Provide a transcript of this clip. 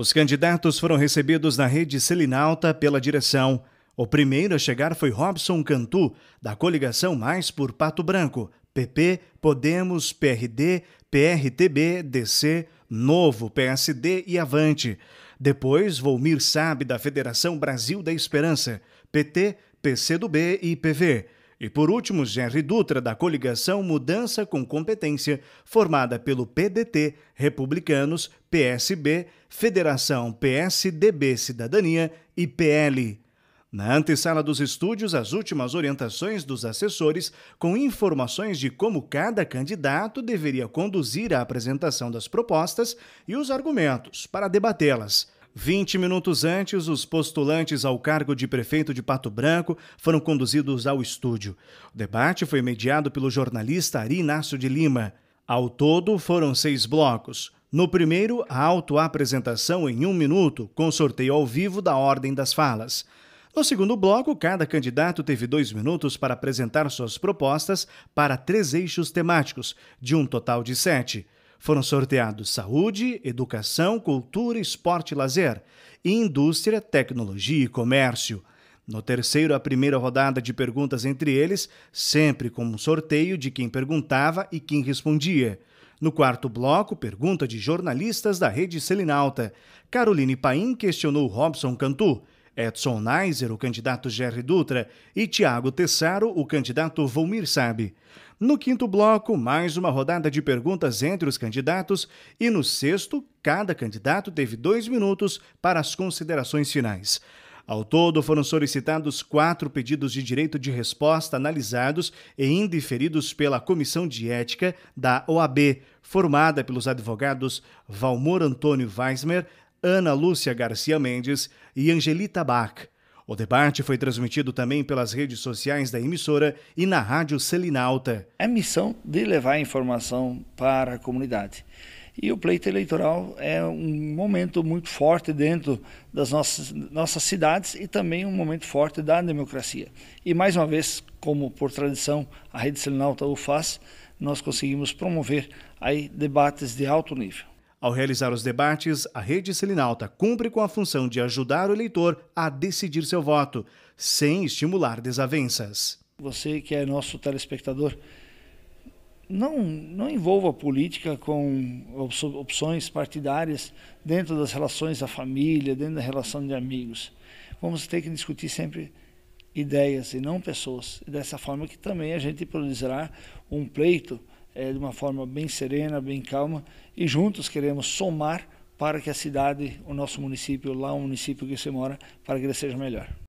Os candidatos foram recebidos na rede Selinalta pela direção. O primeiro a chegar foi Robson Cantu, da coligação Mais por Pato Branco, PP, Podemos, PRD, PRTB, DC, Novo, PSD e Avante. Depois, Volmir Sabe, da Federação Brasil da Esperança, PT, PCdoB e PV. E por último, Gerry Dutra, da coligação Mudança com Competência, formada pelo PDT, Republicanos, PSB, Federação PSDB Cidadania e PL. Na antessala dos estúdios, as últimas orientações dos assessores, com informações de como cada candidato deveria conduzir a apresentação das propostas e os argumentos para debatê-las. 20 minutos antes, os postulantes ao cargo de prefeito de Pato Branco foram conduzidos ao estúdio. O debate foi mediado pelo jornalista Ari Inácio de Lima. Ao todo, foram seis blocos. No primeiro, a autoapresentação em um minuto, com sorteio ao vivo da ordem das falas. No segundo bloco, cada candidato teve dois minutos para apresentar suas propostas para três eixos temáticos, de um total de sete. Foram sorteados saúde, educação, cultura, esporte e lazer, indústria, tecnologia e comércio. No terceiro, a primeira rodada de perguntas entre eles, sempre com um sorteio de quem perguntava e quem respondia. No quarto bloco, pergunta de jornalistas da Rede Selinalta. Caroline Paim questionou Robson Cantu Edson Naiser, o candidato Jerry Dutra, e Tiago Tessaro, o candidato Volmir Sabe. No quinto bloco, mais uma rodada de perguntas entre os candidatos e no sexto, cada candidato teve dois minutos para as considerações finais. Ao todo, foram solicitados quatro pedidos de direito de resposta analisados e indiferidos pela Comissão de Ética da OAB, formada pelos advogados Valmor Antônio Weismer, Ana Lúcia Garcia Mendes e Angelita Bach. O debate foi transmitido também pelas redes sociais da emissora e na Rádio Selinalta. É missão de levar a informação para a comunidade. E o pleito eleitoral é um momento muito forte dentro das nossas, nossas cidades e também um momento forte da democracia. E mais uma vez, como por tradição a Rede Selinalta o faz, nós conseguimos promover aí debates de alto nível. Ao realizar os debates, a Rede Selinalta cumpre com a função de ajudar o eleitor a decidir seu voto, sem estimular desavenças. Você que é nosso telespectador, não, não envolva política com opções partidárias dentro das relações da família, dentro da relação de amigos. Vamos ter que discutir sempre ideias e não pessoas. E dessa forma que também a gente produzirá um pleito é, de uma forma bem serena, bem calma, e juntos queremos somar para que a cidade, o nosso município, lá o município que você mora, para que ele seja melhor.